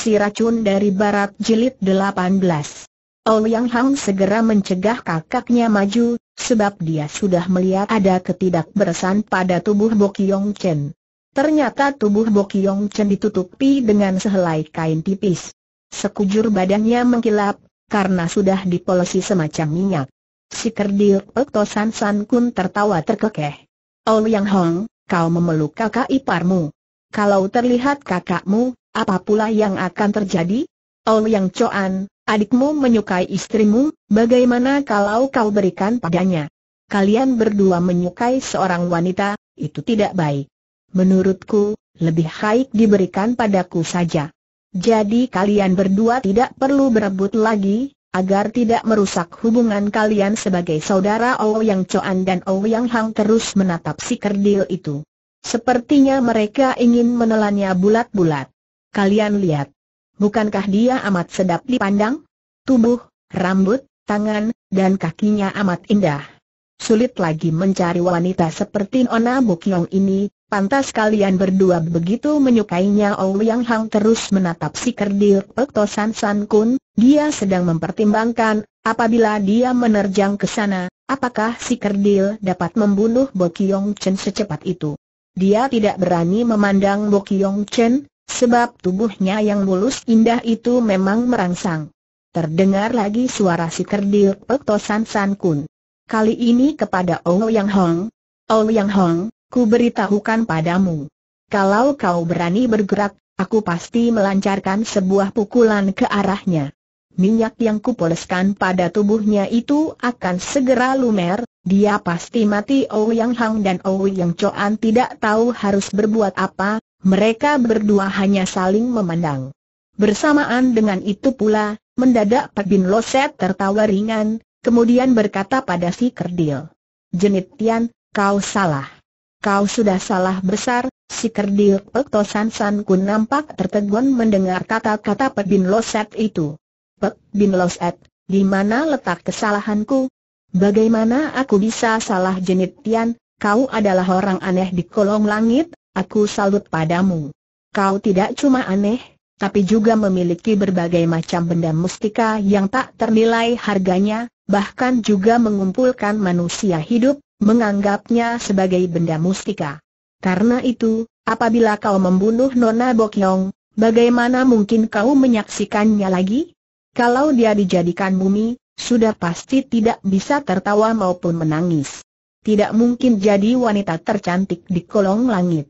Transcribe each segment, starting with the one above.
Si Racun dari Barat Jilid 18 Ouyang Hang segera mencegah kakaknya maju, sebab dia sudah melihat ada ketidakberesan pada tubuh Bokyong Chen. Ternyata tubuh Bokyong Chen ditutupi dengan sehelai kain tipis. Sekujur badannya mengkilap, karena sudah dipolesi semacam minyak. Si kerdil Pektosan San Kun tertawa terkekeh. Ouyang Hong, kau memeluk kakak iparmu. Kalau terlihat kakakmu, apa pula yang akan terjadi? Ol Yang Coan, adikmu menyukai istrimu, bagaimana kalau kau berikan padanya? Kalian berdua menyukai seorang wanita, itu tidak baik. Menurutku, lebih baik diberikan padaku saja. Jadi kalian berdua tidak perlu berebut lagi, agar tidak merusak hubungan kalian sebagai saudara yang Coan dan yang Hang terus menatap si kerdil itu. Sepertinya mereka ingin menelannya bulat-bulat. Kalian lihat. Bukankah dia amat sedap dipandang? Tubuh, rambut, tangan, dan kakinya amat indah. Sulit lagi mencari wanita seperti Nona Bukyong ini, pantas kalian berdua begitu menyukainya Yang Hang terus menatap si kerdil Pekto San San Kun, dia sedang mempertimbangkan, apabila dia menerjang ke sana, apakah si kerdil dapat membunuh Bokyong Chen secepat itu. Dia tidak berani memandang Bokyong Chen, Sebab tubuhnya yang mulus indah itu memang merangsang. Terdengar lagi suara si kerdil petosan San Kun. Kali ini kepada Oh Yang Hong. Oh Yang Hong, ku beritahukan padamu. Kalau kau berani bergerak, aku pasti melancarkan sebuah pukulan ke arahnya. Minyak yang kupoleskan pada tubuhnya itu akan segera lumer, dia pasti mati Oh Yang Hang dan Oh Yang Coan tidak tahu harus berbuat apa, mereka berdua hanya saling memandang. Bersamaan dengan itu pula, mendadak Pak Bin Loset tertawa ringan, kemudian berkata pada si kerdil. Jenit Tian, kau salah. Kau sudah salah besar, si kerdil Pek Tosan San Kun nampak tertegun mendengar kata-kata Pak Bin Loset itu. Pek Bin Loset, di mana letak kesalahanku? Bagaimana aku bisa salah Jenit Tian, kau adalah orang aneh di kolong langit, Aku salut padamu. Kau tidak cuma aneh, tapi juga memiliki berbagai macam benda mustika yang tak ternilai harganya, bahkan juga mengumpulkan manusia hidup, menganggapnya sebagai benda mustika. Karena itu, apabila kau membunuh Nona Bokyong, bagaimana mungkin kau menyaksikannya lagi? Kalau dia dijadikan mumi, sudah pasti tidak bisa tertawa maupun menangis. Tidak mungkin jadi wanita tercantik di kolong langit.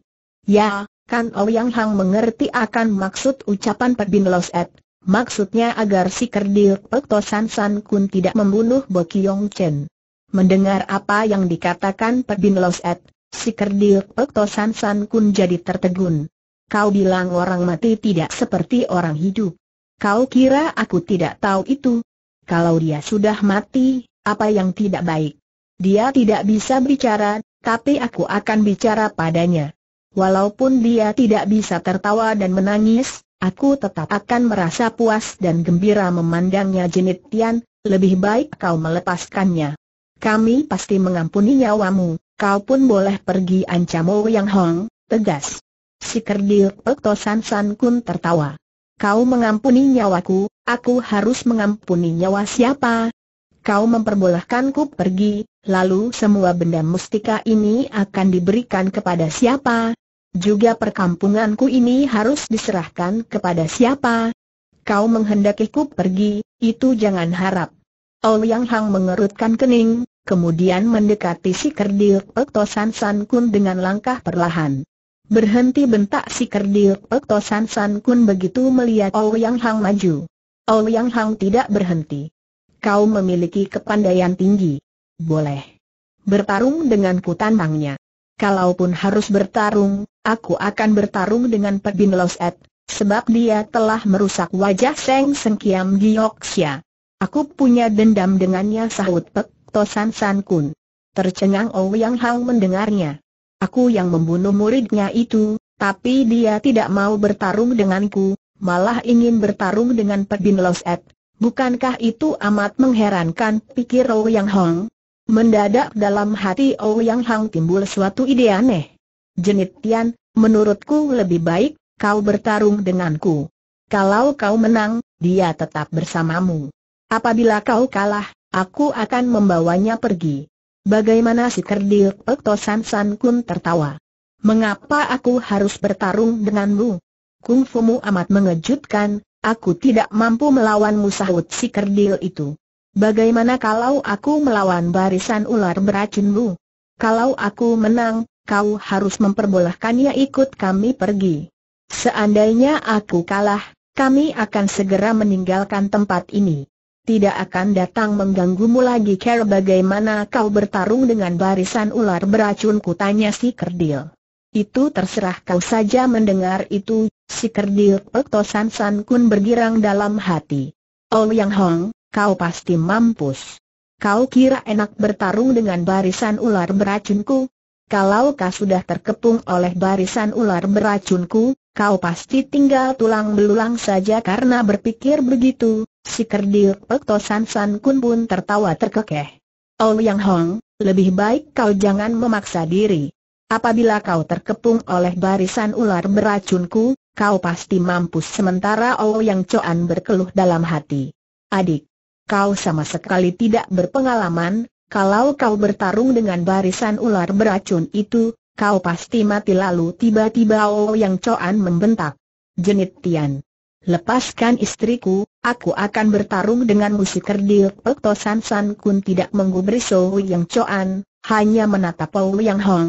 Ya, Kan Ouyang oh Hang mengerti akan maksud ucapan Los Ed. Maksudnya agar si kerdil Pekto San San Kun tidak membunuh Bo Kiong Chen. Mendengar apa yang dikatakan Los Ed, si kerdil Pekto San San Kun jadi tertegun. Kau bilang orang mati tidak seperti orang hidup. Kau kira aku tidak tahu itu? Kalau dia sudah mati, apa yang tidak baik? Dia tidak bisa bicara, tapi aku akan bicara padanya. Walaupun dia tidak bisa tertawa dan menangis, aku tetap akan merasa puas dan gembira memandangnya Jenit Tian, lebih baik kau melepaskannya. Kami pasti mengampuni nyawamu, kau pun boleh pergi ancamu Yang Hong, tegas. Si kerdil San San Kun tertawa. Kau mengampuni nyawaku, aku harus mengampuni nyawa siapa? Kau memperbolehkanku pergi, lalu semua benda mustika ini akan diberikan kepada siapa? Juga perkampunganku ini harus diserahkan kepada siapa? Kau menghendaki ku pergi, itu jangan harap. Yang Hang mengerutkan kening, kemudian mendekati si kerdil Pektosan San Kun dengan langkah perlahan. Berhenti bentak si kerdil Pektosan San Kun begitu melihat Yang Hang maju. Yang Hang tidak berhenti. Kau memiliki kepandaian tinggi. Boleh. Bertarung dengan tantangnya. Kalaupun harus bertarung, aku akan bertarung dengan Pebin Loset, sebab dia telah merusak wajah Seng Sengkiam Gioksia. Aku punya dendam dengannya sahut Pek Tosan San Kun. Tercengang Ouyang Hang mendengarnya. Aku yang membunuh muridnya itu, tapi dia tidak mau bertarung denganku, malah ingin bertarung dengan Pebin Loset. Bukankah itu amat mengherankan pikir Yang Hang? Mendadak dalam hati Yang Hang timbul suatu ide aneh. Jenit Tian, menurutku lebih baik, kau bertarung denganku. Kalau kau menang, dia tetap bersamamu. Apabila kau kalah, aku akan membawanya pergi. Bagaimana si kerdil Pekto San San Kun tertawa. Mengapa aku harus bertarung denganmu? Kungfumu amat mengejutkan, aku tidak mampu melawan musahut si kerdil itu. Bagaimana kalau aku melawan barisan ular beracunmu? Kalau aku menang, kau harus memperbolehkannya ikut kami pergi. Seandainya aku kalah, kami akan segera meninggalkan tempat ini. Tidak akan datang mengganggumu lagi Ker bagaimana kau bertarung dengan barisan ular beracun kutanya si kerdil. Itu terserah kau saja mendengar itu, si kerdil san San Kun bergirang dalam hati. Oh Yang Hong, kau pasti mampus. Kau kira enak bertarung dengan barisan ular beracunku? kalau kau sudah terkepung oleh barisan ular beracunku, kau pasti tinggal tulang belulang saja karena berpikir begitu, si kerdil pektosan San Kun pun tertawa terkekeh. Oh Yang Hong, lebih baik kau jangan memaksa diri. Apabila kau terkepung oleh barisan ular beracunku, kau pasti mampus sementara Oh Yang Coan berkeluh dalam hati. Adik, kau sama sekali tidak berpengalaman, kalau kau bertarung dengan barisan ular beracun itu, kau pasti mati lalu tiba-tiba Oh Yang Coan membentak. Jenit Tian. Lepaskan istriku, aku akan bertarung dengan musik kerdil Pekto San San Kun tidak menggubris Oh Yang Coan, hanya menatap Oh Yang Hong.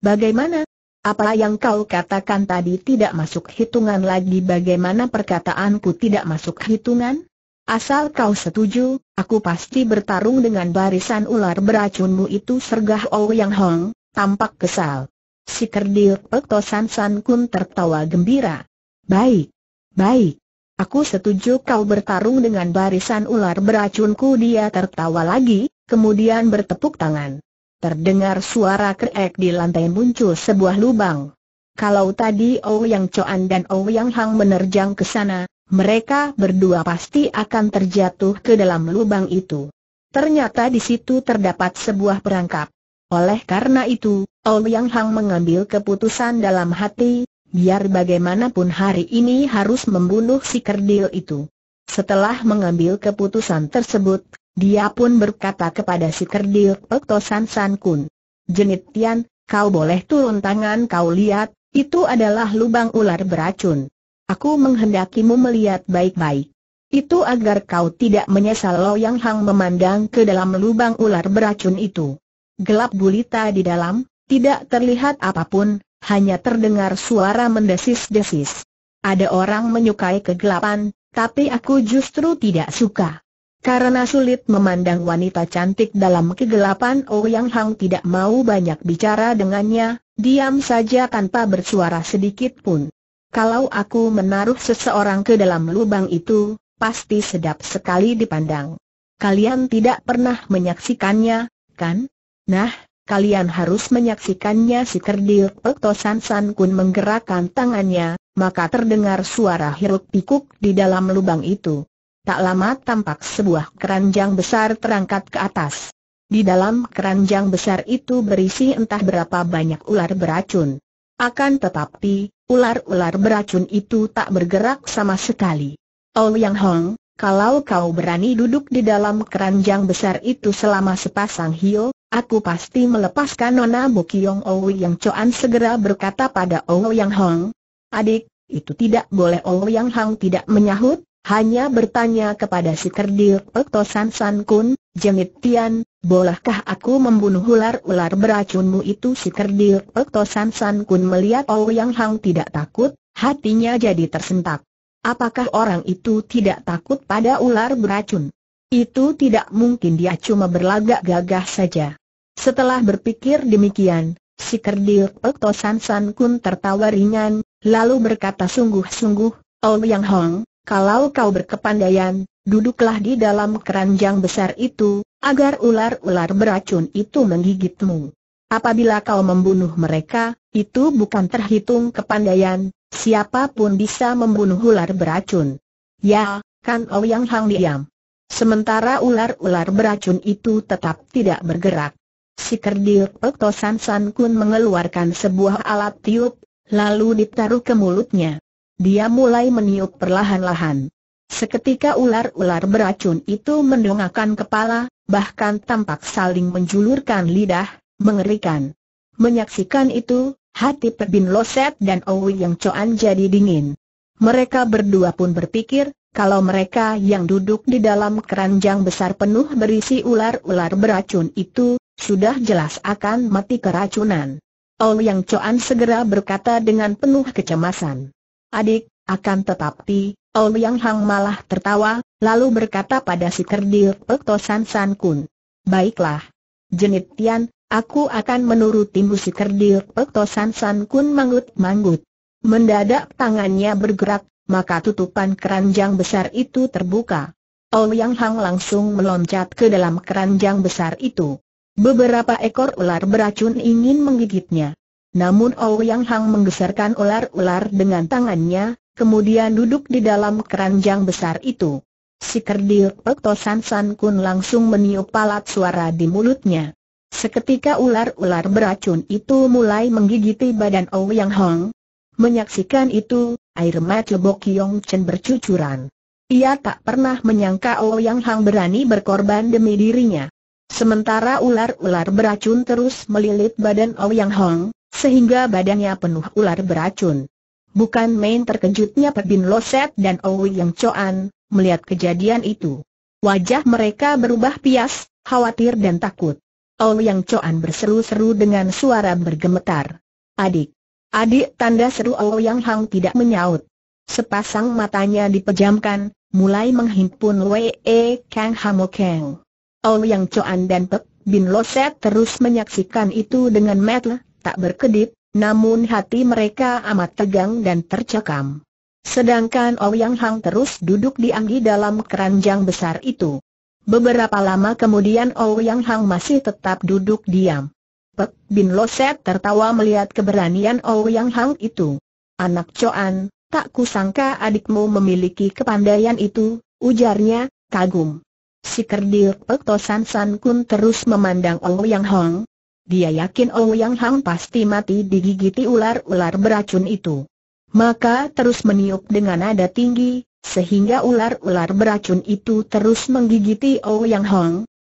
Bagaimana? Apa yang kau katakan tadi tidak masuk hitungan lagi bagaimana perkataanku tidak masuk hitungan? Asal kau setuju, aku pasti bertarung dengan barisan ular beracunmu itu sergah Ouyang Hong, tampak kesal. Si kerdil Pekto San San Kun tertawa gembira. Baik, baik. Aku setuju kau bertarung dengan barisan ular beracunku dia tertawa lagi, kemudian bertepuk tangan. Terdengar suara kerek di lantai muncul sebuah lubang. Kalau tadi Ouyang Choan dan Ouyang Hang menerjang ke sana, mereka berdua pasti akan terjatuh ke dalam lubang itu. Ternyata di situ terdapat sebuah perangkap. Oleh karena itu, Ouyang Hang mengambil keputusan dalam hati, biar bagaimanapun hari ini harus membunuh si kerdil itu. Setelah mengambil keputusan tersebut, dia pun berkata kepada si kerdil Pektosan San Kun. Jenit Tian, kau boleh turun tangan kau lihat, itu adalah lubang ular beracun. Aku menghendakimu melihat baik-baik. Itu agar kau tidak menyesal Yang Hang memandang ke dalam lubang ular beracun itu. Gelap gulita di dalam, tidak terlihat apapun, hanya terdengar suara mendesis-desis. Ada orang menyukai kegelapan, tapi aku justru tidak suka. Karena sulit memandang wanita cantik dalam kegelapan Oh Yang Hang tidak mau banyak bicara dengannya, diam saja tanpa bersuara sedikit pun. Kalau aku menaruh seseorang ke dalam lubang itu, pasti sedap sekali dipandang. Kalian tidak pernah menyaksikannya, kan? Nah, kalian harus menyaksikannya si kerdil Pektosan San Kun menggerakkan tangannya, maka terdengar suara hiruk pikuk di dalam lubang itu. Tak lama tampak sebuah keranjang besar terangkat ke atas. Di dalam keranjang besar itu berisi entah berapa banyak ular beracun. Akan tetapi, ular-ular beracun itu tak bergerak sama sekali. Oh Yang Hong, kalau kau berani duduk di dalam keranjang besar itu selama sepasang hiu, aku pasti melepaskan Nona Bokiong Ouyang Choan segera berkata pada oh Yang Hong. Adik, itu tidak boleh oh Yang Hong tidak menyahut, hanya bertanya kepada si kerdil Pekto San San Kun, Jengit Tian, bolehkah aku membunuh ular-ular beracunmu itu si kerdil Pekto San San Kun melihat oh Yang Hang tidak takut, hatinya jadi tersentak. Apakah orang itu tidak takut pada ular beracun? Itu tidak mungkin dia cuma berlagak gagah saja. Setelah berpikir demikian, si kerdil Pekto San San Kun tertawa ringan, lalu berkata sungguh-sungguh, oh Yang Hang, kalau kau berkepandaian, duduklah di dalam keranjang besar itu, agar ular-ular beracun itu menggigitmu. Apabila kau membunuh mereka, itu bukan terhitung kepandaian, siapapun bisa membunuh ular beracun. Ya, kan Ouyang oh Hang diam. Sementara ular-ular beracun itu tetap tidak bergerak. Si kerdil Pekto San San Kun mengeluarkan sebuah alat tiup, lalu ditaruh ke mulutnya. Dia mulai meniup perlahan-lahan. Seketika ular-ular beracun itu mendongakkan kepala, bahkan tampak saling menjulurkan lidah, mengerikan. Menyaksikan itu, hati Pebin Loset dan Owi yang coan jadi dingin. Mereka berdua pun berpikir, kalau mereka yang duduk di dalam keranjang besar penuh berisi ular-ular beracun itu, sudah jelas akan mati keracunan. Owi yang coan segera berkata dengan penuh kecemasan adik, akan tetapi, Yang Hang malah tertawa, lalu berkata pada si kerdil Pekto eh, San San Kun. Baiklah. Jenit Tian, aku akan menurutimu si kerdil Pekto eh, San San Kun manggut-manggut. Mendadak tangannya bergerak, maka tutupan keranjang besar itu terbuka. Yang Hang langsung meloncat ke dalam keranjang besar itu. Beberapa ekor ular beracun ingin menggigitnya. Namun oh Yang Hang menggeserkan ular-ular dengan tangannya, kemudian duduk di dalam keranjang besar itu. Si kerdil Pekto San San Kun langsung meniup palat suara di mulutnya. Seketika ular-ular beracun itu mulai menggigiti badan oh Yang Hang. Menyaksikan itu, air mata Bok Yong Chen bercucuran. Ia tak pernah menyangka oh Yang Hang berani berkorban demi dirinya. Sementara ular-ular beracun terus melilit badan Yang Hong, sehingga badannya penuh ular beracun. Bukan main terkejutnya pebin Bin Loset dan Owi Yang Coan, melihat kejadian itu. Wajah mereka berubah pias, khawatir dan takut. Owi Yang Coan berseru-seru dengan suara bergemetar. Adik! Adik tanda seru Owi Yang Hang tidak menyaut. Sepasang matanya dipejamkan, mulai menghimpun Wei e Kang Hamo Kang. Owi Yang Coan dan pebin Bin Loset terus menyaksikan itu dengan mata tak berkedip, namun hati mereka amat tegang dan tercekam. Sedangkan Ouyang oh Hang terus duduk diam di dalam keranjang besar itu. Beberapa lama kemudian Ouyang oh Hang masih tetap duduk diam. Pek Bin Loset tertawa melihat keberanian Ouyang oh Hang itu. Anak Coan, tak kusangka adikmu memiliki kepandaian itu, ujarnya, kagum. Si kerdil Pek Tosan San Kun terus memandang Ouyang Hang, dia yakin oh Yang Hang pasti mati digigiti ular-ular beracun itu. Maka terus meniup dengan nada tinggi, sehingga ular-ular beracun itu terus menggigiti oh Yang Hang.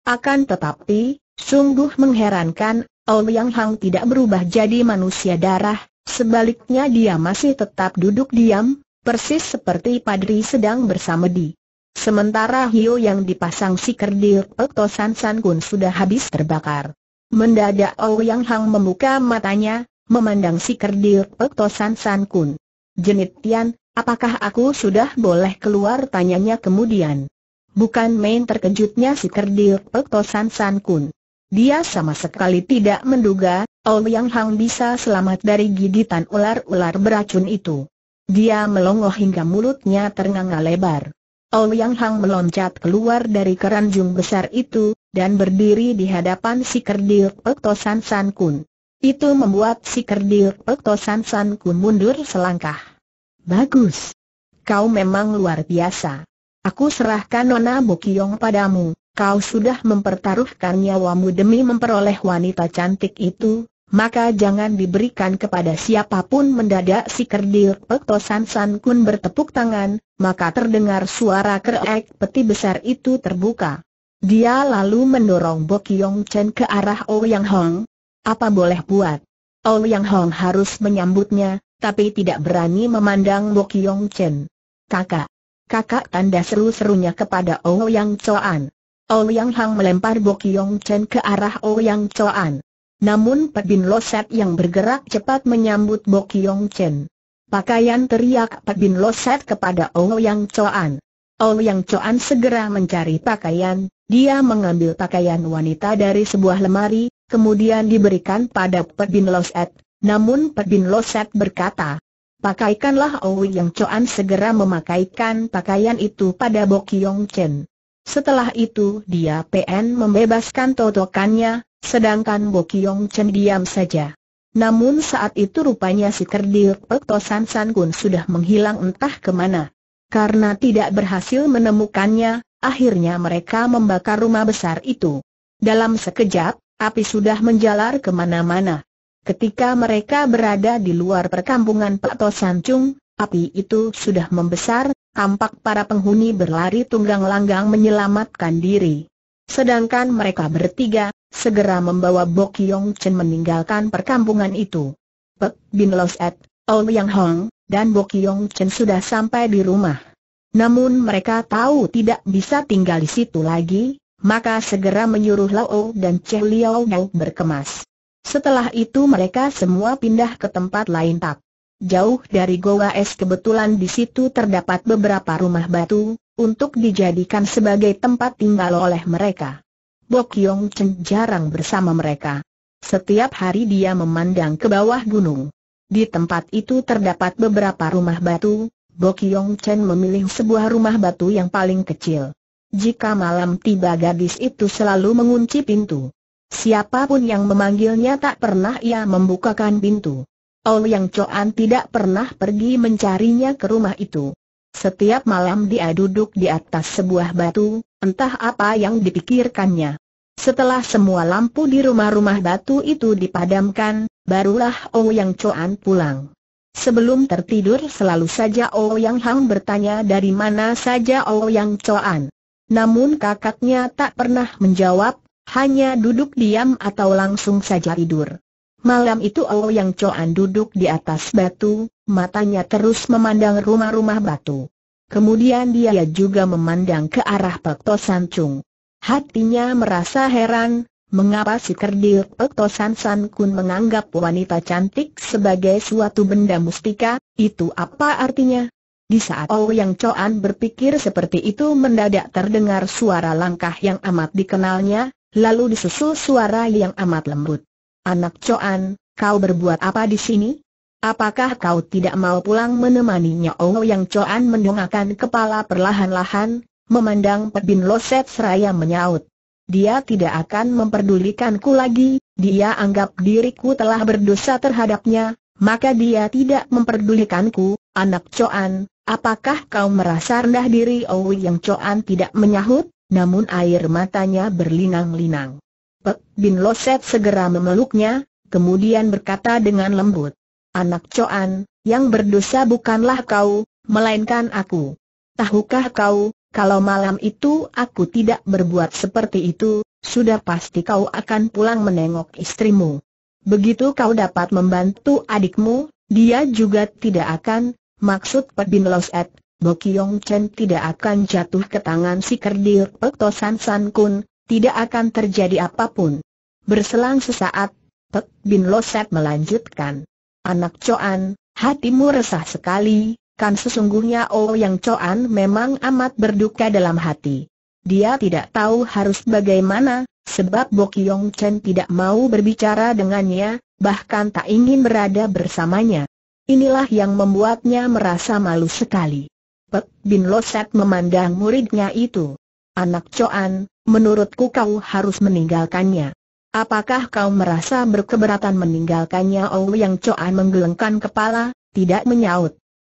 Akan tetapi, sungguh mengherankan, oh Yang Hang tidak berubah jadi manusia darah, sebaliknya dia masih tetap duduk diam, persis seperti Padri sedang bersama di. Sementara hiu yang dipasang si kerdil Pekto San San Kun sudah habis terbakar. Mendadak Ouyang Hang membuka matanya, memandang si kerdil Tosan San Kun. Jenit Tian, apakah aku sudah boleh keluar tanyanya kemudian. Bukan main terkejutnya si kerdil Tosan San Kun. Dia sama sekali tidak menduga, Ouyang Hang bisa selamat dari gigitan ular-ular beracun itu. Dia melongoh hingga mulutnya ternganga lebar. Ouyang Hang meloncat keluar dari keranjung besar itu, dan berdiri di hadapan si kerdil Pek San Kun. Itu membuat si kerdil Pek San Kun mundur selangkah. Bagus. Kau memang luar biasa. Aku serahkan Nona Bokiong padamu. Kau sudah mempertaruhkan nyawamu demi memperoleh wanita cantik itu, maka jangan diberikan kepada siapapun mendadak si kerdil pektosan San Kun bertepuk tangan, maka terdengar suara kerek peti besar itu terbuka. Dia lalu mendorong Bo Kiong Chen ke arah oh yang Hong. Apa boleh buat? Oh yang Hong harus menyambutnya, tapi tidak berani memandang Bo Kiong Chen. Kakak. Kakak tanda seru-serunya kepada Ouyang oh Choan. Yang-hong melempar Bo Kiong Chen ke arah yang Choan. Namun Bin Loset yang bergerak cepat menyambut Bo Kiong Chen. Pakaian teriak Bin Loset kepada yang Choan. Ouyang Choan segera mencari pakaian, dia mengambil pakaian wanita dari sebuah lemari, kemudian diberikan pada Pebin Loset, namun Pebin Loset berkata, Pakaikanlah Ouyang Choan segera memakaikan pakaian itu pada Bokyong Chen. Setelah itu dia PN membebaskan totokannya, sedangkan Bokyong Chen diam saja. Namun saat itu rupanya si kerdil Pek Tosan San Kun sudah menghilang entah kemana. Karena tidak berhasil menemukannya, akhirnya mereka membakar rumah besar itu. Dalam sekejap, api sudah menjalar kemana-mana. Ketika mereka berada di luar perkampungan Pak Tosancung, api itu sudah membesar, tampak para penghuni berlari tunggang langgang menyelamatkan diri. Sedangkan mereka bertiga, segera membawa Bok Yong Chen meninggalkan perkampungan itu. Pek Bin Los Et, Ol Yang Hong, dan Bok Yong Chen sudah sampai di rumah. Namun mereka tahu tidak bisa tinggal di situ lagi, maka segera menyuruh Lao dan Che Liao Gao berkemas. Setelah itu mereka semua pindah ke tempat lain tak. Jauh dari Goa Es kebetulan di situ terdapat beberapa rumah batu, untuk dijadikan sebagai tempat tinggal oleh mereka. Bok Yong Chen jarang bersama mereka. Setiap hari dia memandang ke bawah gunung. Di tempat itu terdapat beberapa rumah batu, Bok Yong Chen memilih sebuah rumah batu yang paling kecil. Jika malam tiba gadis itu selalu mengunci pintu. Siapapun yang memanggilnya tak pernah ia membukakan pintu. Yang Choan tidak pernah pergi mencarinya ke rumah itu. Setiap malam dia duduk di atas sebuah batu, entah apa yang dipikirkannya. Setelah semua lampu di rumah-rumah batu itu dipadamkan, barulah Ouyang Chuan pulang. Sebelum tertidur selalu saja Ouyang Hang bertanya dari mana saja Ouyang Chuan. Namun kakaknya tak pernah menjawab, hanya duduk diam atau langsung saja tidur. Malam itu Ouyang Chuan duduk di atas batu, matanya terus memandang rumah-rumah batu. Kemudian dia juga memandang ke arah Pek Tosan Hatinya merasa heran, Mengapa si kerdil Pekto San San Kun menganggap wanita cantik sebagai suatu benda mustika, itu apa artinya? Di saat oh yang Choan berpikir seperti itu mendadak terdengar suara langkah yang amat dikenalnya, lalu disusul suara yang amat lembut. Anak Choan, kau berbuat apa di sini? Apakah kau tidak mau pulang menemaninya oh yang Choan mendongakkan kepala perlahan-lahan, memandang Pebin Loset seraya menyaut. Dia tidak akan memperdulikanku lagi, dia anggap diriku telah berdosa terhadapnya, maka dia tidak memperdulikanku, anak Coan, apakah kau merasa rendah diri Owi yang Coan tidak menyahut, namun air matanya berlinang-linang. Pek Bin Loset segera memeluknya, kemudian berkata dengan lembut, Anak Coan, yang berdosa bukanlah kau, melainkan aku. Tahukah kau, kalau malam itu aku tidak berbuat seperti itu, sudah pasti kau akan pulang menengok istrimu. Begitu kau dapat membantu adikmu, dia juga tidak akan, maksud Pebin Loset, Bokyong Chen tidak akan jatuh ke tangan si kerdir Pektosan San Kun, tidak akan terjadi apapun. Berselang sesaat, Pek Bin Loset melanjutkan. Anak Coan, hatimu resah sekali, Kan sesungguhnya oh yang Coan memang amat berduka dalam hati. Dia tidak tahu harus bagaimana, sebab Yong Chen tidak mau berbicara dengannya, bahkan tak ingin berada bersamanya. Inilah yang membuatnya merasa malu sekali. Pek Bin Loset memandang muridnya itu. Anak Coan, menurutku kau harus meninggalkannya. Apakah kau merasa berkeberatan meninggalkannya oh yang Coan menggelengkan kepala, tidak menyaut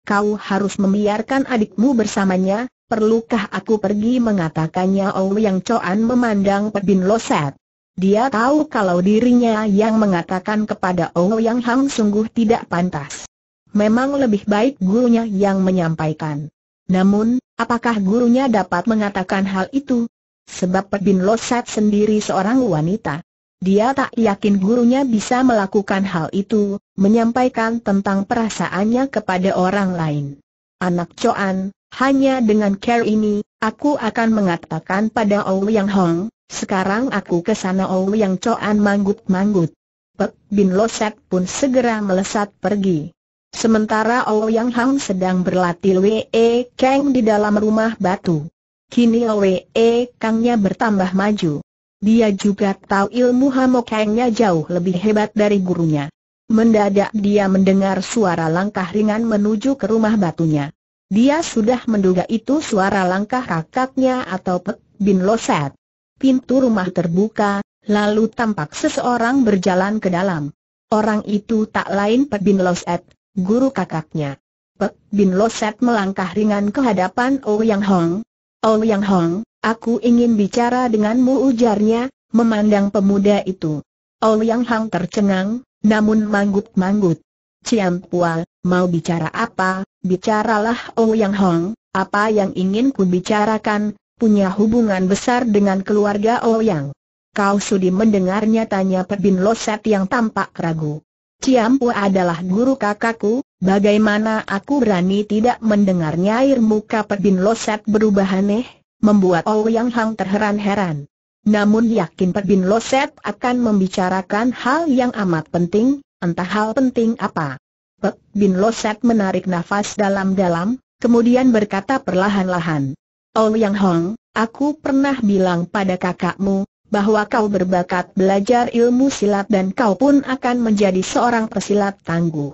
kau harus membiarkan adikmu bersamanya, perlukah aku pergi mengatakannya oh, yang Coan memandang Pebin Loset. Dia tahu kalau dirinya yang mengatakan kepada oh yang Hang sungguh tidak pantas. Memang lebih baik gurunya yang menyampaikan. Namun, apakah gurunya dapat mengatakan hal itu? Sebab Pebin Loset sendiri seorang wanita. Dia tak yakin gurunya bisa melakukan hal itu, menyampaikan tentang perasaannya kepada orang lain. Anak Coan, hanya dengan care ini, aku akan mengatakan pada Yang Hong, sekarang aku ke sana Yang Coan manggut-manggut. Pek Bin Losek pun segera melesat pergi. Sementara Yang Hong sedang berlatih Wee Kang di dalam rumah batu. Kini Wee Kangnya bertambah maju. Dia juga tahu ilmu Hamokengnya jauh lebih hebat dari gurunya. Mendadak dia mendengar suara langkah ringan menuju ke rumah batunya. Dia sudah menduga itu suara langkah kakaknya atau Pek Bin Loset. Pintu rumah terbuka, lalu tampak seseorang berjalan ke dalam. Orang itu tak lain Pek Bin Loset, guru kakaknya. Pek Bin Loset melangkah ringan ke hadapan Ouyang Hong. Ouyang Hong, Aku ingin bicara denganmu ujarnya, memandang pemuda itu. Yang Hang tercengang, namun manggut-manggut. Ciam Pua, mau bicara apa? Bicaralah Oh Yang Hang, apa yang ingin ku bicarakan, punya hubungan besar dengan keluarga Oh Yang. Kau sudi mendengarnya tanya Pebin Loset yang tampak ragu. Ciam Pua adalah guru kakakku, bagaimana aku berani tidak mendengarnya air muka Pebin Loset berubah aneh? membuat Ouyang Hang terheran-heran. Namun yakin Pak Bin Loset akan membicarakan hal yang amat penting, entah hal penting apa. Pak Bin Loset menarik nafas dalam-dalam, kemudian berkata perlahan-lahan. Ouyang Hang, aku pernah bilang pada kakakmu, bahwa kau berbakat belajar ilmu silat dan kau pun akan menjadi seorang pesilat tangguh.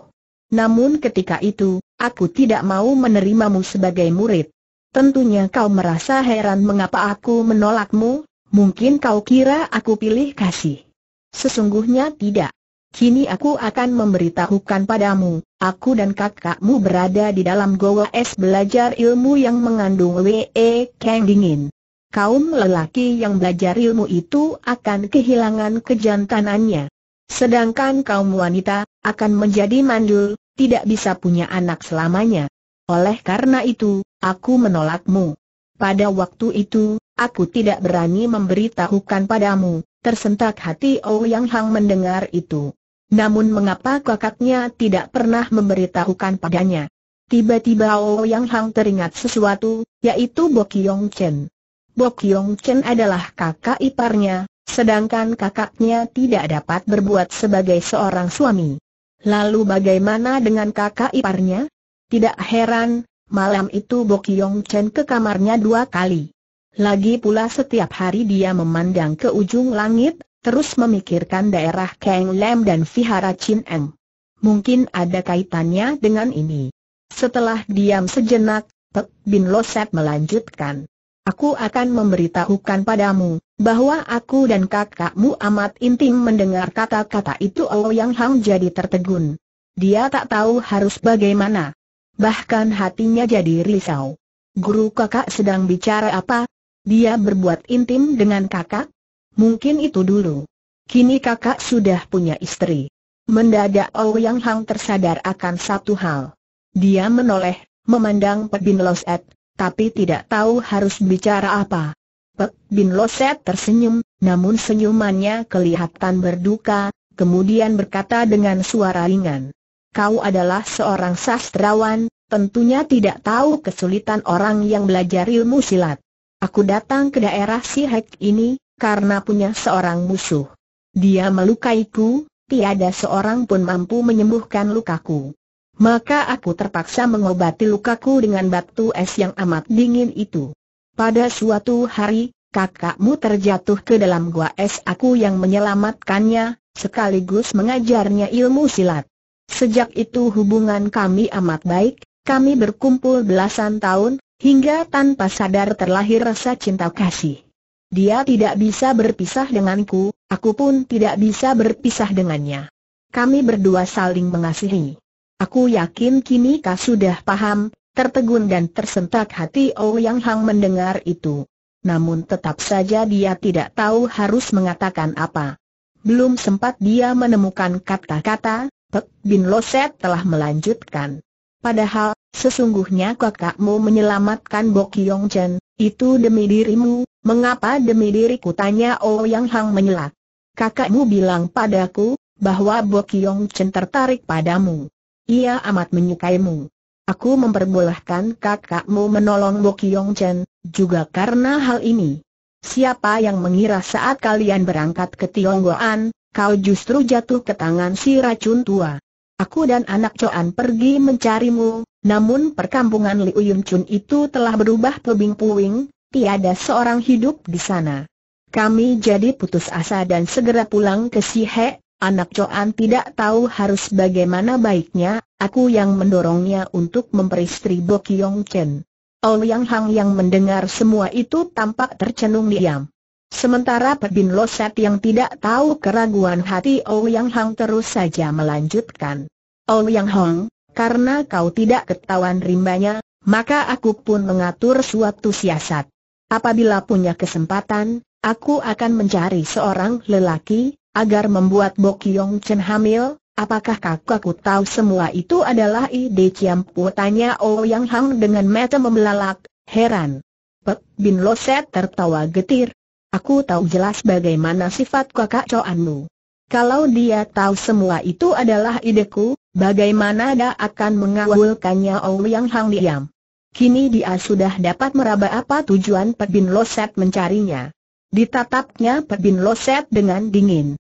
Namun ketika itu, aku tidak mau menerimamu sebagai murid. Tentunya kau merasa heran mengapa aku menolakmu, mungkin kau kira aku pilih kasih. Sesungguhnya tidak. Kini aku akan memberitahukan padamu, aku dan kakakmu berada di dalam goa es belajar ilmu yang mengandung W.E. E, Kang dingin. Kaum lelaki yang belajar ilmu itu akan kehilangan kejantanannya. Sedangkan kaum wanita, akan menjadi mandul, tidak bisa punya anak selamanya. Oleh karena itu, aku menolakmu. Pada waktu itu, aku tidak berani memberitahukan padamu, tersentak hati Ouyang oh Hang mendengar itu. Namun mengapa kakaknya tidak pernah memberitahukan padanya? Tiba-tiba Ouyang oh Hang teringat sesuatu, yaitu Bokyong Chen. Bokyong Chen adalah kakak iparnya, sedangkan kakaknya tidak dapat berbuat sebagai seorang suami. Lalu bagaimana dengan kakak iparnya? Tidak heran, Malam itu Bo Yong Chen ke kamarnya dua kali. Lagi pula setiap hari dia memandang ke ujung langit, terus memikirkan daerah Kang Lam dan Vihara Chin Eng. Mungkin ada kaitannya dengan ini. Setelah diam sejenak, Pek Bin Loset melanjutkan. Aku akan memberitahukan padamu, bahwa aku dan kakakmu amat intim mendengar kata-kata itu Ouyang Hang jadi tertegun. Dia tak tahu harus bagaimana bahkan hatinya jadi risau. Guru kakak sedang bicara apa? Dia berbuat intim dengan kakak? Mungkin itu dulu. Kini kakak sudah punya istri. Mendadak Yang Hang tersadar akan satu hal. Dia menoleh, memandang Pek Bin Loset, tapi tidak tahu harus bicara apa. Pek Bin Loset tersenyum, namun senyumannya kelihatan berduka, kemudian berkata dengan suara ringan kau adalah seorang sastrawan, tentunya tidak tahu kesulitan orang yang belajar ilmu silat. Aku datang ke daerah Sihek ini, karena punya seorang musuh. Dia melukaiku, tiada seorang pun mampu menyembuhkan lukaku. Maka aku terpaksa mengobati lukaku dengan batu es yang amat dingin itu. Pada suatu hari, kakakmu terjatuh ke dalam gua es aku yang menyelamatkannya, sekaligus mengajarnya ilmu silat. Sejak itu hubungan kami amat baik, kami berkumpul belasan tahun, hingga tanpa sadar terlahir rasa cinta kasih. Dia tidak bisa berpisah denganku, aku pun tidak bisa berpisah dengannya. Kami berdua saling mengasihi. Aku yakin kini kau sudah paham, tertegun dan tersentak hati oh yang Hang mendengar itu. Namun tetap saja dia tidak tahu harus mengatakan apa. Belum sempat dia menemukan kata-kata, Pek Bin Loset telah melanjutkan. Padahal, sesungguhnya kakakmu menyelamatkan Bok Yong Chen, itu demi dirimu, mengapa demi diriku tanya oh yang Hang menyelak. Kakakmu bilang padaku, bahwa Bok Yong Chen tertarik padamu. Ia amat menyukaimu. Aku memperbolehkan kakakmu menolong Bok Yong Chen, juga karena hal ini. Siapa yang mengira saat kalian berangkat ke Tionggoan, kau justru jatuh ke tangan si racun tua. Aku dan anak Coan pergi mencarimu, namun perkampungan Liu Yun Chun itu telah berubah pebing puing tiada seorang hidup di sana. Kami jadi putus asa dan segera pulang ke Si He, anak Coan tidak tahu harus bagaimana baiknya, aku yang mendorongnya untuk memperistri Bo Kiong Chen. Ouyang Hang yang mendengar semua itu tampak tercenung diam. Sementara Pebin Loset yang tidak tahu keraguan hati Yang Hong terus saja melanjutkan. Yang Hong, karena kau tidak ketahuan rimbanya, maka aku pun mengatur suatu siasat. Apabila punya kesempatan, aku akan mencari seorang lelaki, agar membuat Bokyong Chen hamil, apakah kakakku tahu semua itu adalah ide Ciampu? Tanya Yang Hong dengan mata membelalak, heran. Pebin Bin Loset tertawa getir, Aku tahu jelas bagaimana sifat kakak Coanmu. Kalau dia tahu semua itu adalah ideku, bagaimana dia akan mengawulkannya Ouyang Hang diam. Kini dia sudah dapat meraba apa tujuan Pebin Loset mencarinya. Ditatapnya Pebin Loset dengan dingin.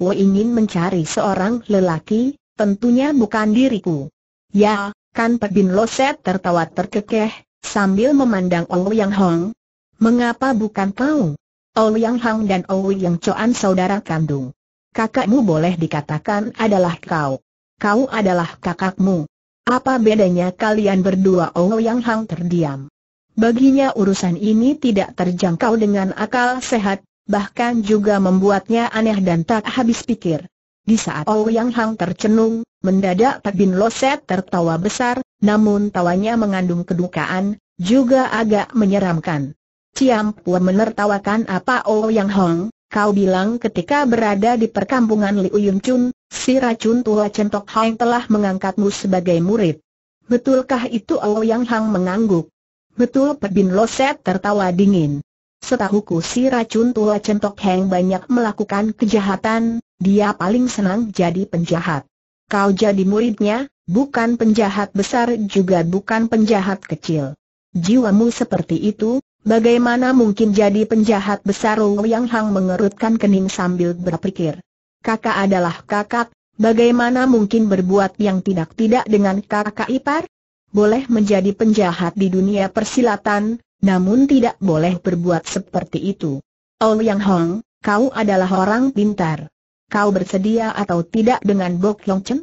Po ingin mencari seorang lelaki, tentunya bukan diriku. Ya, kan Pebin Loset tertawa terkekeh, sambil memandang Ouyang Hang, Mengapa bukan kau? Ou oh Yang Hang dan Ou oh Yang Chuan saudara kandung. Kakakmu boleh dikatakan adalah kau. Kau adalah kakakmu. Apa bedanya kalian berdua Ou oh Yang Hang terdiam. Baginya urusan ini tidak terjangkau dengan akal sehat, bahkan juga membuatnya aneh dan tak habis pikir. Di saat Ou Yang Hang tercenung, mendadak Pak Bin Loset tertawa besar, namun tawanya mengandung kedukaan, juga agak menyeramkan. Pua menertawakan apa Oh Yang Hong, kau bilang ketika berada di perkampungan Liu Yun Chun, si racun tua Centok Hang telah mengangkatmu sebagai murid. Betulkah itu Oh Yang Hong mengangguk? Betul Pebin Loset tertawa dingin. Setahuku si racun tua Centok Hang banyak melakukan kejahatan, dia paling senang jadi penjahat. Kau jadi muridnya, bukan penjahat besar juga bukan penjahat kecil. Jiwamu seperti itu, Bagaimana mungkin jadi penjahat besar Yang Hang mengerutkan kening sambil berpikir. Kakak adalah kakak, bagaimana mungkin berbuat yang tidak-tidak dengan kakak ipar? Boleh menjadi penjahat di dunia persilatan, namun tidak boleh berbuat seperti itu. Oh, yang Hang, kau adalah orang pintar. Kau bersedia atau tidak dengan Bok Yong Chen?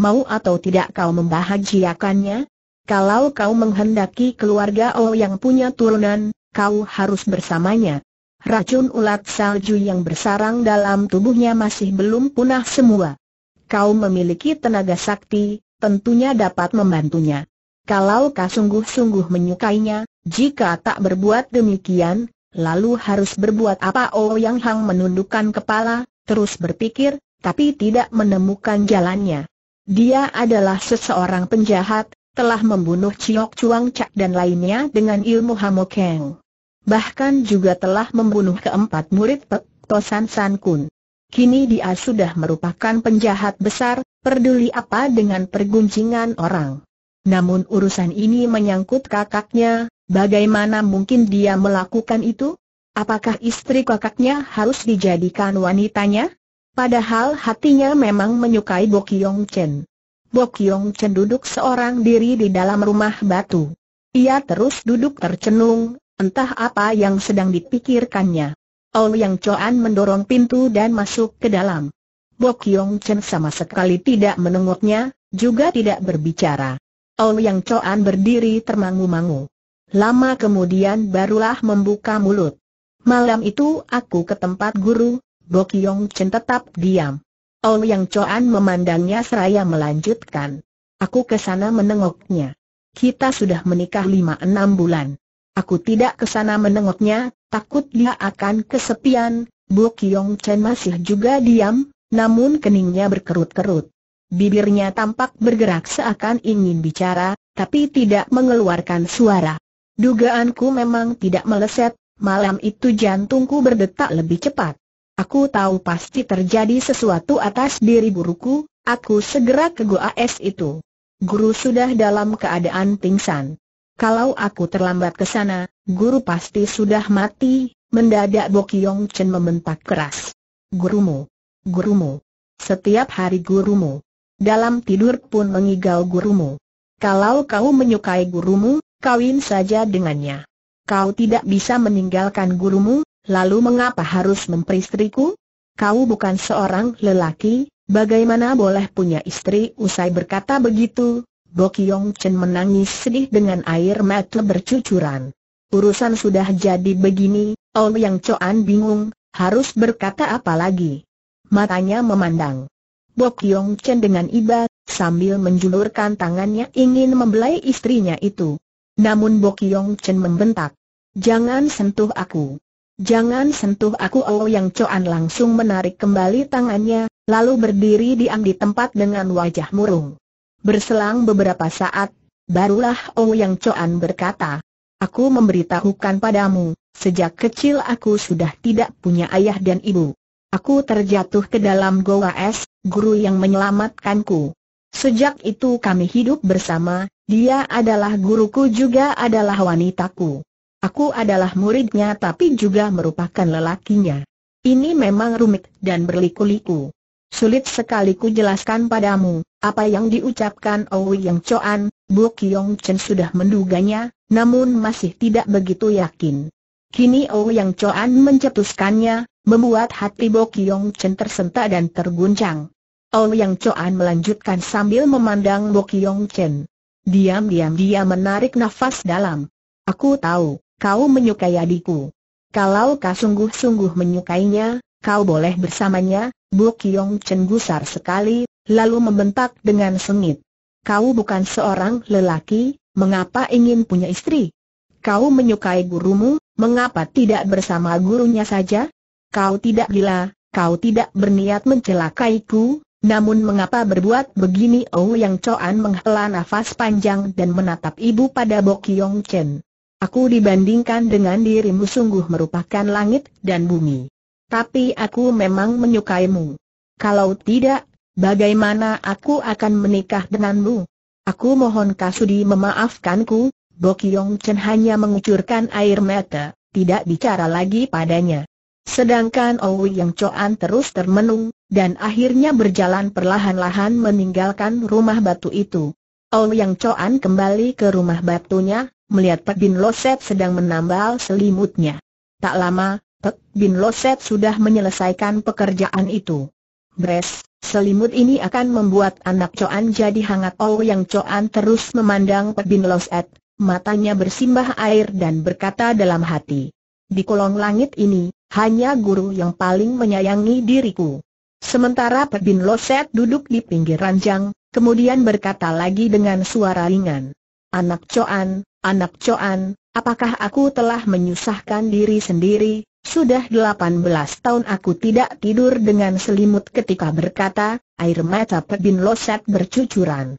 Mau atau tidak kau membahagiakannya? Kalau kau menghendaki keluarga Oh yang punya turunan, kau harus bersamanya. Racun ulat salju yang bersarang dalam tubuhnya masih belum punah semua. Kau memiliki tenaga sakti, tentunya dapat membantunya. Kalau kau sungguh-sungguh menyukainya, jika tak berbuat demikian, lalu harus berbuat apa Oh Yang Hang menundukkan kepala, terus berpikir, tapi tidak menemukan jalannya. Dia adalah seseorang penjahat, telah membunuh Chiok Chuang Cak dan lainnya dengan ilmu Hamokeng bahkan juga telah membunuh keempat murid Pek Tosan San Kun. Kini dia sudah merupakan penjahat besar, peduli apa dengan perguncingan orang. Namun urusan ini menyangkut kakaknya, bagaimana mungkin dia melakukan itu? Apakah istri kakaknya harus dijadikan wanitanya? Padahal hatinya memang menyukai bok Bokyong Chen. bok Bokyong Chen duduk seorang diri di dalam rumah batu. Ia terus duduk tercenung, Entah apa yang sedang dipikirkannya. Ouyang Choan mendorong pintu dan masuk ke dalam. Bok Yong Chen sama sekali tidak menengoknya, juga tidak berbicara. Ouyang Choan berdiri termangu-mangu. Lama kemudian barulah membuka mulut. Malam itu aku ke tempat guru, Bok Yong Chen tetap diam. Ouyang Choan memandangnya seraya melanjutkan. Aku ke sana menengoknya. Kita sudah menikah lima enam bulan. Aku tidak ke sana menengoknya, takut dia akan kesepian. Bu Kiong Chen masih juga diam, namun keningnya berkerut-kerut. Bibirnya tampak bergerak seakan ingin bicara, tapi tidak mengeluarkan suara. Dugaanku memang tidak meleset, malam itu jantungku berdetak lebih cepat. Aku tahu pasti terjadi sesuatu atas diri guruku, aku segera ke gua es itu. Guru sudah dalam keadaan pingsan. Kalau aku terlambat ke sana, guru pasti sudah mati, mendadak Yong Chen membentak keras. Gurumu! Gurumu! Setiap hari gurumu. Dalam tidur pun mengigau gurumu. Kalau kau menyukai gurumu, kawin saja dengannya. Kau tidak bisa meninggalkan gurumu, lalu mengapa harus memperistriku? Kau bukan seorang lelaki, bagaimana boleh punya istri? Usai berkata begitu, Bok Yong Chen menangis sedih dengan air mata bercucuran. Urusan sudah jadi begini, Ol Yang Coan bingung, harus berkata apa lagi. Matanya memandang. Bok Yong Chen dengan iba, sambil menjulurkan tangannya ingin membelai istrinya itu. Namun Bok Yong Chen membentak. Jangan sentuh aku. Jangan sentuh aku Oh Yang Coan langsung menarik kembali tangannya, lalu berdiri diam di tempat dengan wajah murung. Berselang beberapa saat, barulah yang Coan berkata, Aku memberitahukan padamu, sejak kecil aku sudah tidak punya ayah dan ibu. Aku terjatuh ke dalam goa es, guru yang menyelamatkanku. Sejak itu kami hidup bersama, dia adalah guruku juga adalah wanitaku. Aku adalah muridnya tapi juga merupakan lelakinya. Ini memang rumit dan berliku-liku. Sulit sekali ku jelaskan padamu, apa yang diucapkan Owi Yang Choan, Bu Kiong Chen sudah menduganya, namun masih tidak begitu yakin. Kini Owi Yang Choan mencetuskannya, membuat hati Bu Kiong Chen tersentak dan terguncang. Owi Yang Choan melanjutkan sambil memandang Bu Kiong Chen. Diam-diam dia menarik nafas dalam. Aku tahu, kau menyukai adikku. Kalau kau sungguh-sungguh menyukainya, kau boleh bersamanya, Bu Kiong Chen gusar sekali, lalu membentak dengan sengit. Kau bukan seorang lelaki, mengapa ingin punya istri? Kau menyukai gurumu, mengapa tidak bersama gurunya saja? Kau tidak gila, kau tidak berniat mencelakaiku, namun mengapa berbuat begini? Oh yang Coan menghela nafas panjang dan menatap ibu pada Bo Kiong Chen. Aku dibandingkan dengan dirimu sungguh merupakan langit dan bumi tapi aku memang menyukaimu. Kalau tidak, bagaimana aku akan menikah denganmu? Aku mohon Kasudi memaafkanku, Bokyong Chen hanya mengucurkan air mata, tidak bicara lagi padanya. Sedangkan Owi Yang Coan terus termenung, dan akhirnya berjalan perlahan-lahan meninggalkan rumah batu itu. Owi Yang Coan kembali ke rumah batunya, melihat Pak Bin Loset sedang menambal selimutnya. Tak lama, Pek eh, Bin Loset sudah menyelesaikan pekerjaan itu. Bres, selimut ini akan membuat anak Coan jadi hangat Oh Yang Coan terus memandang Pek Bin Loset, matanya bersimbah air dan berkata dalam hati. Di kolong langit ini, hanya guru yang paling menyayangi diriku. Sementara Pek Bin Loset duduk di pinggir ranjang, kemudian berkata lagi dengan suara ringan. Anak Coan, anak Coan, apakah aku telah menyusahkan diri sendiri, sudah 18 tahun aku tidak tidur dengan selimut ketika berkata, air mata Pek Bin Loset bercucuran.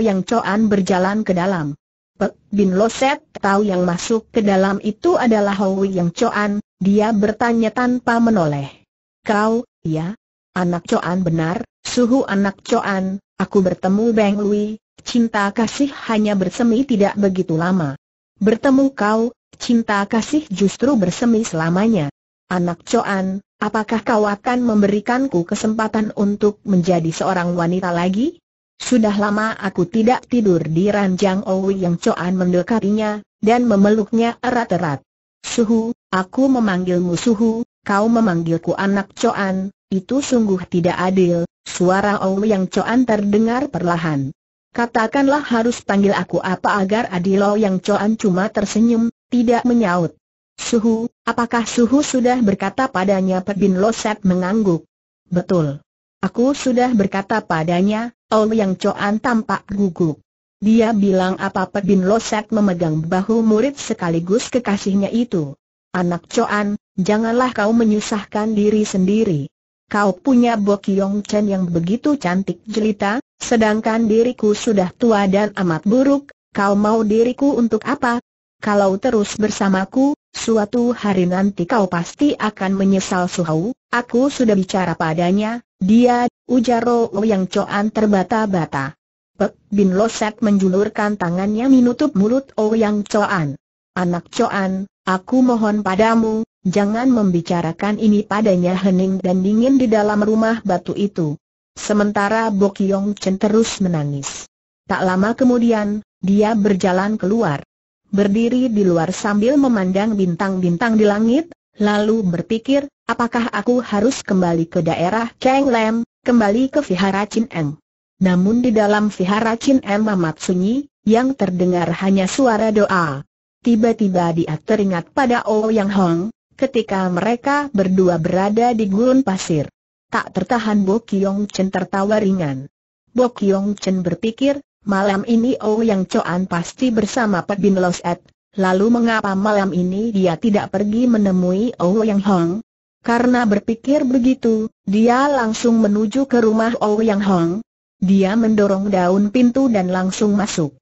yang Coan berjalan ke dalam. Pek Bin Loset tahu yang masuk ke dalam itu adalah yang Coan, dia bertanya tanpa menoleh. Kau, ya? Anak Coan benar, suhu anak Coan, aku bertemu Beng Lui, cinta kasih hanya bersemi tidak begitu lama. Bertemu kau, Cinta kasih justru bersemi selamanya. Anak Coan, apakah kau akan memberikanku kesempatan untuk menjadi seorang wanita lagi? Sudah lama aku tidak tidur di ranjang Owi yang Coan mendekatinya, dan memeluknya erat-erat. Suhu, aku memanggilmu Suhu, kau memanggilku anak Coan, itu sungguh tidak adil, suara Owi yang Coan terdengar perlahan. Katakanlah harus panggil aku apa agar Adilo yang Coan cuma tersenyum, tidak menyaut. Suhu, apakah Suhu sudah berkata padanya Pebin Bin Loset mengangguk. Betul. Aku sudah berkata padanya, Ol Yang Coan tampak gugup. Dia bilang apa Pebin Bin Loset memegang bahu murid sekaligus kekasihnya itu. Anak Coan, janganlah kau menyusahkan diri sendiri. Kau punya Bokyong Chen yang begitu cantik jelita, sedangkan diriku sudah tua dan amat buruk, kau mau diriku untuk apa? kalau terus bersamaku, suatu hari nanti kau pasti akan menyesal Suhau, aku sudah bicara padanya, dia, ujar Ro yang coan terbata-bata. Pek Bin Loset menjulurkan tangannya menutup mulut Ouyang Coan. Anak Coan, aku mohon padamu, jangan membicarakan ini padanya hening dan dingin di dalam rumah batu itu. Sementara Bokyong Chen terus menangis. Tak lama kemudian, dia berjalan keluar berdiri di luar sambil memandang bintang-bintang di langit, lalu berpikir, apakah aku harus kembali ke daerah Cheng Lam, kembali ke Vihara Chin Eng. Namun di dalam Vihara Chin Eng amat sunyi, yang terdengar hanya suara doa. Tiba-tiba dia teringat pada O Yang Hong, ketika mereka berdua berada di gurun pasir. Tak tertahan Bo Kiong Chen tertawa ringan. Bo Kiong Chen berpikir, malam ini oh yang Coan pasti bersama Pek Bin Ed, lalu mengapa malam ini dia tidak pergi menemui oh yang Hong? Karena berpikir begitu, dia langsung menuju ke rumah oh yang Hong. Dia mendorong daun pintu dan langsung masuk.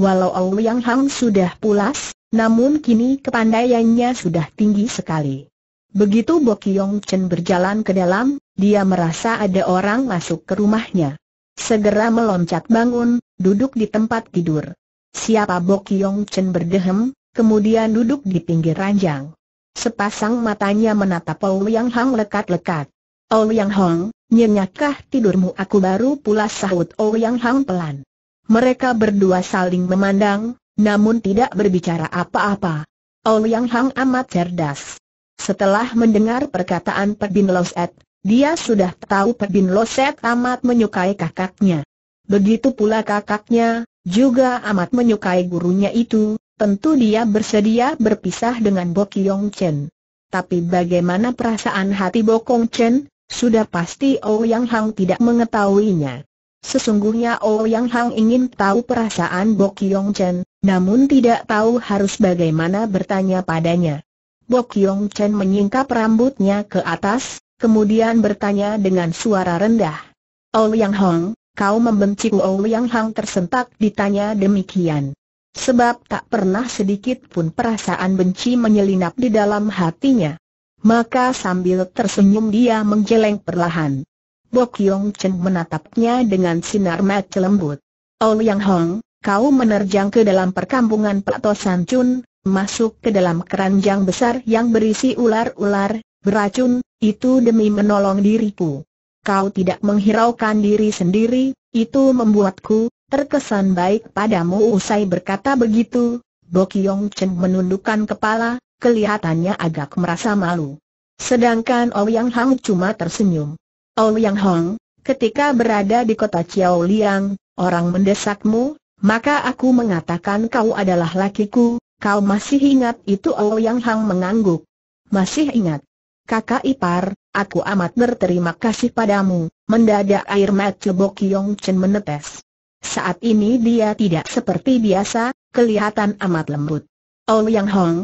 Walau yang Hong sudah pulas, namun kini kepandaiannya sudah tinggi sekali. Begitu Bo Kiong Chen berjalan ke dalam, dia merasa ada orang masuk ke rumahnya. Segera meloncat bangun, duduk di tempat tidur. Siapa Bok Yong Chen berdehem, kemudian duduk di pinggir ranjang. Sepasang matanya menatap Ouyang Hang lekat-lekat. Ouyang Hong, nyenyakkah tidurmu aku baru pula sahut Ouyang Hang pelan. Mereka berdua saling memandang, namun tidak berbicara apa-apa. Ouyang Hang amat cerdas. Setelah mendengar perkataan Pebin Loset, dia sudah tahu Pebin Loset amat menyukai kakaknya. Begitu pula kakaknya, juga amat menyukai gurunya itu, tentu dia bersedia berpisah dengan Bo Kiong Chen. Tapi bagaimana perasaan hati Bo Kong Chen? Sudah pasti oh Yang Hang tidak mengetahuinya. Sesungguhnya oh Yang Hang ingin tahu perasaan Bo Kiong Chen, namun tidak tahu harus bagaimana bertanya padanya. Bo Kiong Chen menyingkap rambutnya ke atas, kemudian bertanya dengan suara rendah. Oh Yang Hang, Kau membenci Yang Hang tersentak ditanya demikian. Sebab tak pernah sedikit pun perasaan benci menyelinap di dalam hatinya. Maka sambil tersenyum dia menggeleng perlahan. Bok Yong Chen menatapnya dengan sinar mata lembut. Yang Hang, kau menerjang ke dalam perkampungan Plato San Chun, masuk ke dalam keranjang besar yang berisi ular-ular beracun, itu demi menolong diriku kau tidak menghiraukan diri sendiri, itu membuatku terkesan baik padamu usai berkata begitu. Bokyong Chen menundukkan kepala, kelihatannya agak merasa malu. Sedangkan Ouyang Hang cuma tersenyum. Ouyang Hang, ketika berada di kota Chiao Liang, orang mendesakmu, maka aku mengatakan kau adalah lakiku, kau masih ingat itu Ouyang Hang mengangguk. Masih ingat. Kakak ipar, Aku amat berterima kasih padamu, mendadak air mata Bok Yong Chen menetes. Saat ini dia tidak seperti biasa, kelihatan amat lembut. Oh Yang Hong,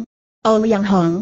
Oh Yang Hong,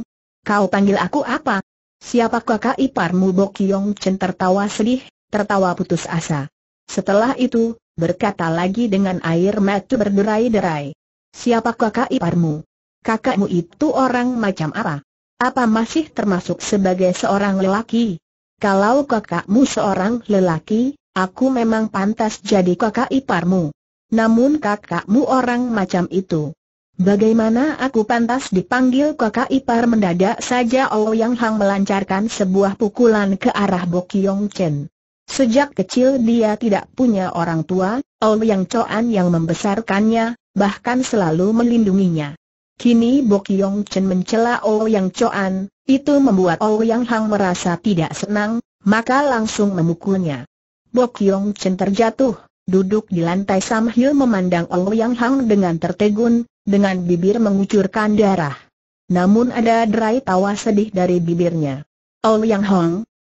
kau panggil aku apa? Siapa kakak iparmu Bok Yong Chen tertawa sedih, tertawa putus asa. Setelah itu, berkata lagi dengan air mata berderai-derai. Siapa kakak iparmu? Kakakmu itu orang macam apa? Apa masih termasuk sebagai seorang lelaki? Kalau kakakmu seorang lelaki, aku memang pantas jadi kakak iparmu. Namun kakakmu orang macam itu. Bagaimana aku pantas dipanggil kakak ipar mendadak saja yang Hang melancarkan sebuah pukulan ke arah Bokyong Chen. Sejak kecil dia tidak punya orang tua, yang Choan yang membesarkannya, bahkan selalu melindunginya. Kini Bokyong Chen mencela oh Yang Choan, itu membuat oh Yang Hang merasa tidak senang, maka langsung memukulnya. Bokyong Chen terjatuh, duduk di lantai Samhil memandang oh Yang Hang dengan tertegun, dengan bibir mengucurkan darah. Namun ada derai tawa sedih dari bibirnya. Yang Hang,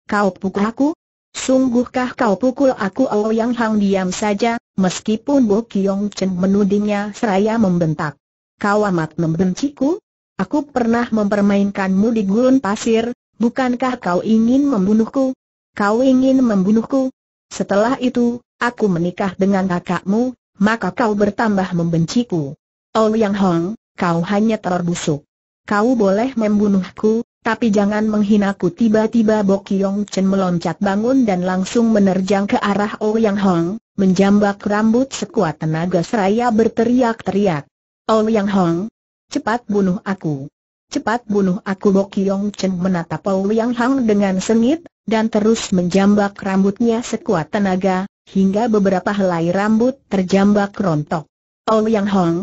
kau pukul aku? Sungguhkah kau pukul aku Yang Hang diam saja, meskipun Bokyong Chen menudingnya seraya membentak kau amat membenciku? Aku pernah mempermainkanmu di gurun pasir, bukankah kau ingin membunuhku? Kau ingin membunuhku? Setelah itu, aku menikah dengan kakakmu, maka kau bertambah membenciku. Oh Yang Hong, kau hanya telur busuk. Kau boleh membunuhku, tapi jangan menghinaku tiba-tiba Bok Yong Chen meloncat bangun dan langsung menerjang ke arah Oh Yang Hong, menjambak rambut sekuat tenaga seraya berteriak-teriak. Ouyang Hong, cepat bunuh aku. Cepat bunuh aku Bo Kiong Chen menatap Ouyang Hong dengan sengit, dan terus menjambak rambutnya sekuat tenaga, hingga beberapa helai rambut terjambak rontok. Ouyang Hong,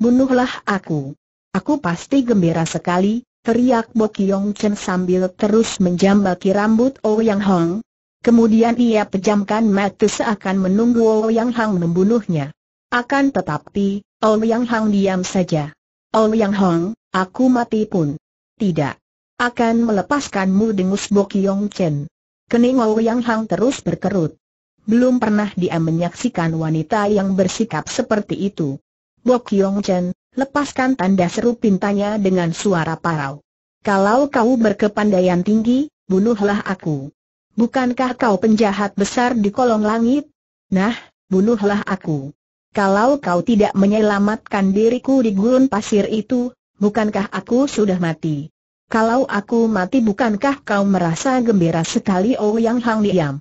bunuhlah aku. Aku pasti gembira sekali, teriak Bo Kiong Chen sambil terus menjambaki rambut Ouyang Hong. Kemudian ia pejamkan mata seakan menunggu Ouyang Hong membunuhnya. Akan tetapi, Yang Hang diam saja. Yang Hong, aku mati pun. Tidak. Akan melepaskanmu dengus Bokyong Chen. Kening Yang Hang terus berkerut. Belum pernah dia menyaksikan wanita yang bersikap seperti itu. Bokyong Chen, lepaskan tanda seru pintanya dengan suara parau. Kalau kau berkepandaian tinggi, bunuhlah aku. Bukankah kau penjahat besar di kolong langit? Nah, bunuhlah aku kalau kau tidak menyelamatkan diriku di gurun pasir itu, bukankah aku sudah mati? Kalau aku mati bukankah kau merasa gembira sekali Oh Yang Hang diam?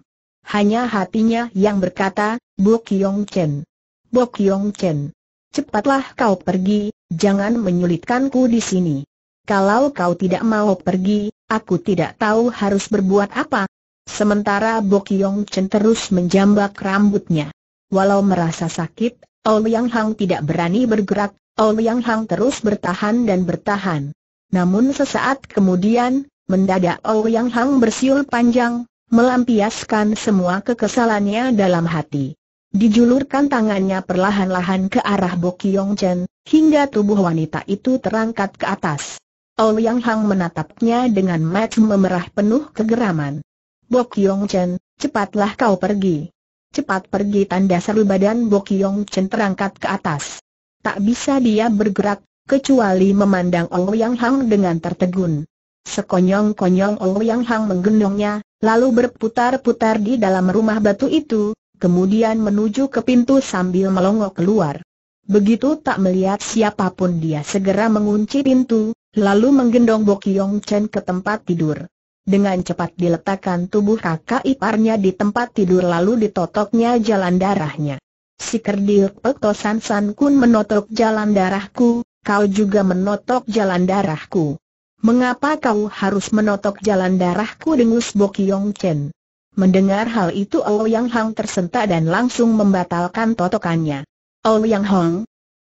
Hanya hatinya yang berkata, Bo Kiong Chen. Bo Kiong Chen. Cepatlah kau pergi, jangan menyulitkanku di sini. Kalau kau tidak mau pergi, aku tidak tahu harus berbuat apa. Sementara Bo Kiong Chen terus menjambak rambutnya. Walau merasa sakit, Yang Hang tidak berani bergerak, Yang Hang terus bertahan dan bertahan. Namun sesaat kemudian, mendadak Yang Hang bersiul panjang, melampiaskan semua kekesalannya dalam hati. Dijulurkan tangannya perlahan-lahan ke arah Bo Kiong Chen, hingga tubuh wanita itu terangkat ke atas. Yang Hang menatapnya dengan mata memerah penuh kegeraman. Bo Kiong Chen, cepatlah kau pergi. Cepat pergi tanda seru badan Bokyong Chen terangkat ke atas. Tak bisa dia bergerak, kecuali memandang Ouyang Hang dengan tertegun. Sekonyong-konyong Ouyang Hang menggendongnya, lalu berputar-putar di dalam rumah batu itu, kemudian menuju ke pintu sambil melongo keluar. Begitu tak melihat siapapun dia segera mengunci pintu, lalu menggendong Bokyong Chen ke tempat tidur. Dengan cepat diletakkan tubuh kakak iparnya di tempat tidur lalu ditotoknya jalan darahnya. Si Kerdil Pekto San San Kun menotok jalan darahku, kau juga menotok jalan darahku. Mengapa kau harus menotok jalan darahku dengus Bokyong Chen? Mendengar hal itu Ouyang Hang tersentak dan langsung membatalkan totokannya. Ouyang Hong,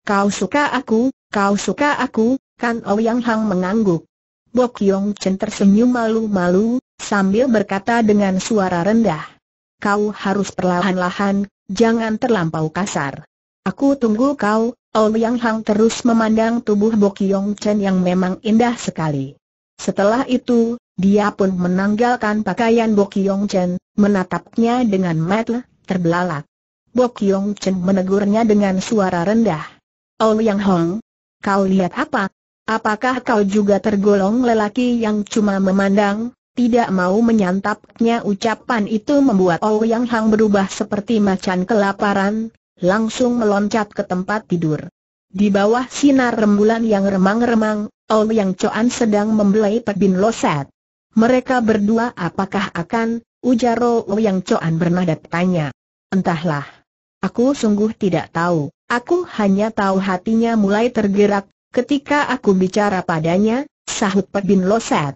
kau suka aku, kau suka aku, kan Ouyang Hang mengangguk. Bok Yong Chen tersenyum malu-malu, sambil berkata dengan suara rendah. Kau harus perlahan-lahan, jangan terlampau kasar. Aku tunggu kau, Ouyang Hang terus memandang tubuh Bok Yong Chen yang memang indah sekali. Setelah itu, dia pun menanggalkan pakaian Bok Yong Chen, menatapnya dengan mata terbelalak. Bok Yong Chen menegurnya dengan suara rendah. Ouyang Hong, kau lihat apa? Apakah kau juga tergolong lelaki yang cuma memandang, tidak mau menyantapnya ucapan itu membuat Yang Hang berubah seperti macan kelaparan, langsung meloncat ke tempat tidur. Di bawah sinar rembulan yang remang-remang, Yang Coan sedang membelai Pebin Loset. Mereka berdua apakah akan, ujar Ouyang Coan bernada tanya. Entahlah. Aku sungguh tidak tahu, aku hanya tahu hatinya mulai tergerak, Ketika aku bicara padanya, sahut Pak Bin Loset.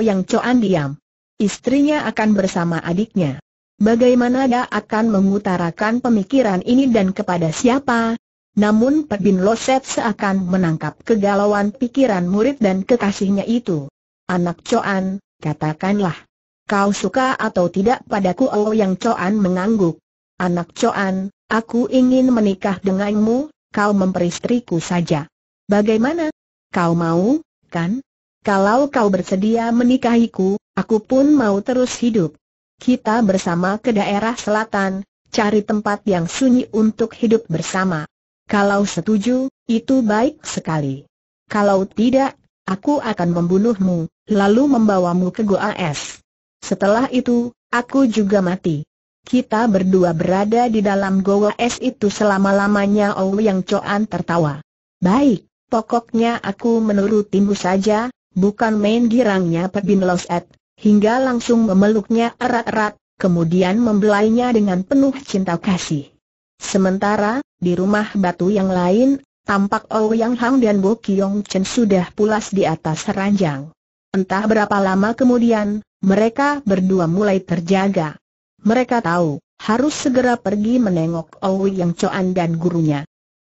yang coan diam. Istrinya akan bersama adiknya. Bagaimana dia akan mengutarakan pemikiran ini dan kepada siapa? Namun Pak Bin Loset seakan menangkap kegalauan pikiran murid dan kekasihnya itu. Anak coan, katakanlah. Kau suka atau tidak padaku yang coan mengangguk. Anak coan, aku ingin menikah denganmu, kau memperistriku saja. Bagaimana? Kau mau, kan? Kalau kau bersedia menikahiku, aku pun mau terus hidup. Kita bersama ke daerah selatan, cari tempat yang sunyi untuk hidup bersama. Kalau setuju, itu baik sekali. Kalau tidak, aku akan membunuhmu, lalu membawamu ke goa es. Setelah itu, aku juga mati. Kita berdua berada di dalam goa es itu selama-lamanya Ou Yang Coan tertawa. Baik, Pokoknya aku menurutimu saja, bukan main girangnya Pebin Loset, hingga langsung memeluknya erat-erat, kemudian membelainya dengan penuh cinta kasih. Sementara, di rumah batu yang lain, tampak Ouyang oh Hang dan Bo Kiong Chen sudah pulas di atas ranjang. Entah berapa lama kemudian, mereka berdua mulai terjaga. Mereka tahu, harus segera pergi menengok Ouyang oh Choan dan gurunya.